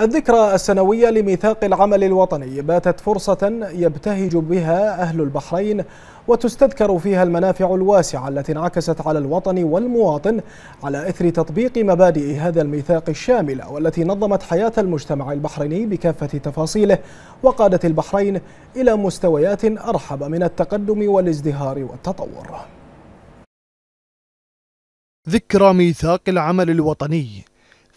الذكرى السنوية لميثاق العمل الوطني باتت فرصة يبتهج بها أهل البحرين وتستذكر فيها المنافع الواسعة التي انعكست على الوطن والمواطن على إثر تطبيق مبادئ هذا الميثاق الشاملة والتي نظمت حياة المجتمع البحريني بكافة تفاصيله وقادت البحرين إلى مستويات أرحب من التقدم والازدهار والتطور ذكرى ميثاق العمل الوطني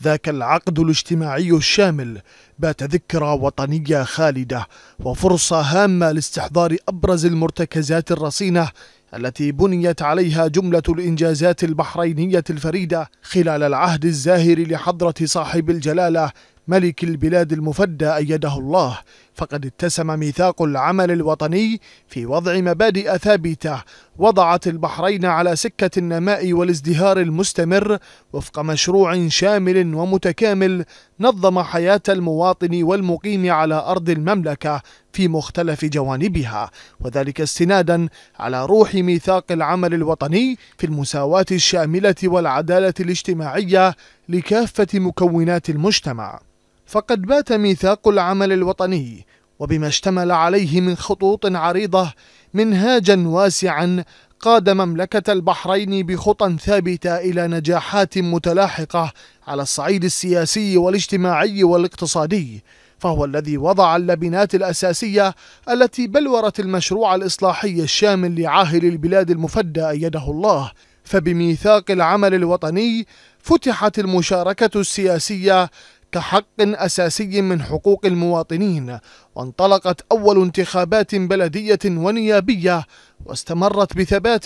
ذاك العقد الاجتماعي الشامل بات ذكرى وطنية خالدة وفرصة هامة لاستحضار أبرز المرتكزات الرصينة التي بنيت عليها جملة الإنجازات البحرينية الفريدة خلال العهد الزاهر لحضرة صاحب الجلالة ملك البلاد المفدى أيده الله فقد اتسم ميثاق العمل الوطني في وضع مبادئ ثابتة وضعت البحرين على سكة النماء والازدهار المستمر وفق مشروع شامل ومتكامل نظم حياة المواطن والمقيم على أرض المملكة في مختلف جوانبها وذلك استنادا على روح ميثاق العمل الوطني في المساواة الشاملة والعدالة الاجتماعية لكافة مكونات المجتمع فقد بات ميثاق العمل الوطني وبما اشتمل عليه من خطوط عريضة منهاجا واسعا قاد مملكة البحرين بخطى ثابتة إلى نجاحات متلاحقة على الصعيد السياسي والاجتماعي والاقتصادي فهو الذي وضع اللبنات الأساسية التي بلورت المشروع الإصلاحي الشامل لعاهل البلاد المفدى أيده الله فبميثاق العمل الوطني فتحت المشاركة السياسية كحق أساسي من حقوق المواطنين وانطلقت أول انتخابات بلدية ونيابية واستمرت بثبات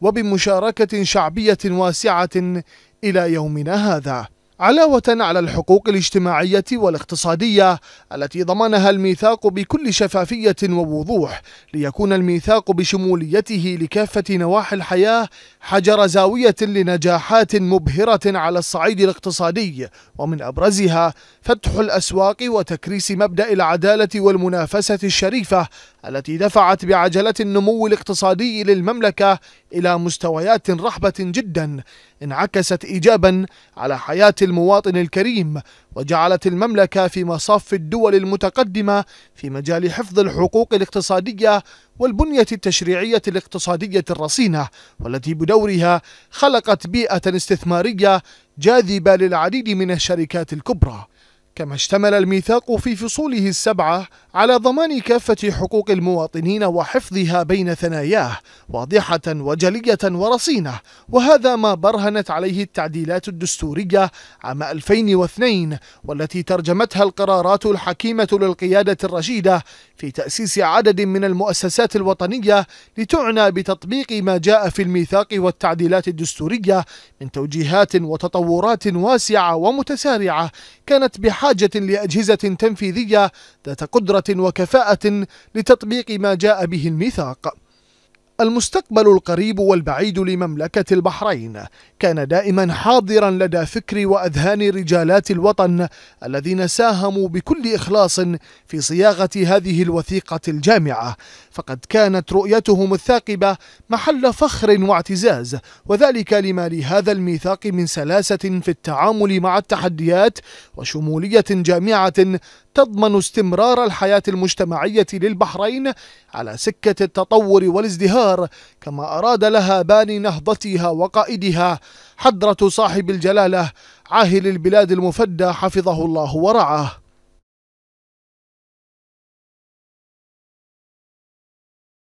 وبمشاركة شعبية واسعة إلى يومنا هذا علاوة على الحقوق الاجتماعية والاقتصادية التي ضمنها الميثاق بكل شفافية ووضوح ليكون الميثاق بشموليته لكافة نواحي الحياة حجر زاوية لنجاحات مبهرة على الصعيد الاقتصادي ومن أبرزها فتح الأسواق وتكريس مبدأ العدالة والمنافسة الشريفة التي دفعت بعجلة النمو الاقتصادي للمملكة إلى مستويات رحبة جدا انعكست إيجابا على حياة المواطن الكريم وجعلت المملكة في مصاف الدول المتقدمة في مجال حفظ الحقوق الاقتصادية والبنية التشريعية الاقتصادية الرصينة والتي بدورها خلقت بيئة استثمارية جاذبة للعديد من الشركات الكبرى كما اشتمل الميثاق في فصوله السبعة على ضمان كافة حقوق المواطنين وحفظها بين ثناياه واضحة وجلية ورصينة وهذا ما برهنت عليه التعديلات الدستورية عام 2002 والتي ترجمتها القرارات الحكيمة للقيادة الرشيدة في تأسيس عدد من المؤسسات الوطنية لتعنى بتطبيق ما جاء في الميثاق والتعديلات الدستورية من توجيهات وتطورات واسعة ومتسارعة كانت بح بحاجة لأجهزة تنفيذية ذات قدرة وكفاءة لتطبيق ما جاء به الميثاق المستقبل القريب والبعيد لمملكة البحرين كان دائما حاضرا لدى فكر وأذهان رجالات الوطن الذين ساهموا بكل إخلاص في صياغة هذه الوثيقة الجامعة فقد كانت رؤيتهم الثاقبة محل فخر واعتزاز وذلك لما لهذا الميثاق من سلاسة في التعامل مع التحديات وشمولية جامعة تضمن استمرار الحياة المجتمعية للبحرين على سكة التطور والازدهار الدار كما أراد لها باني نهضتها وقائدها حضرة صاحب الجلالة عاهل البلاد المفدى حفظه الله ورعاه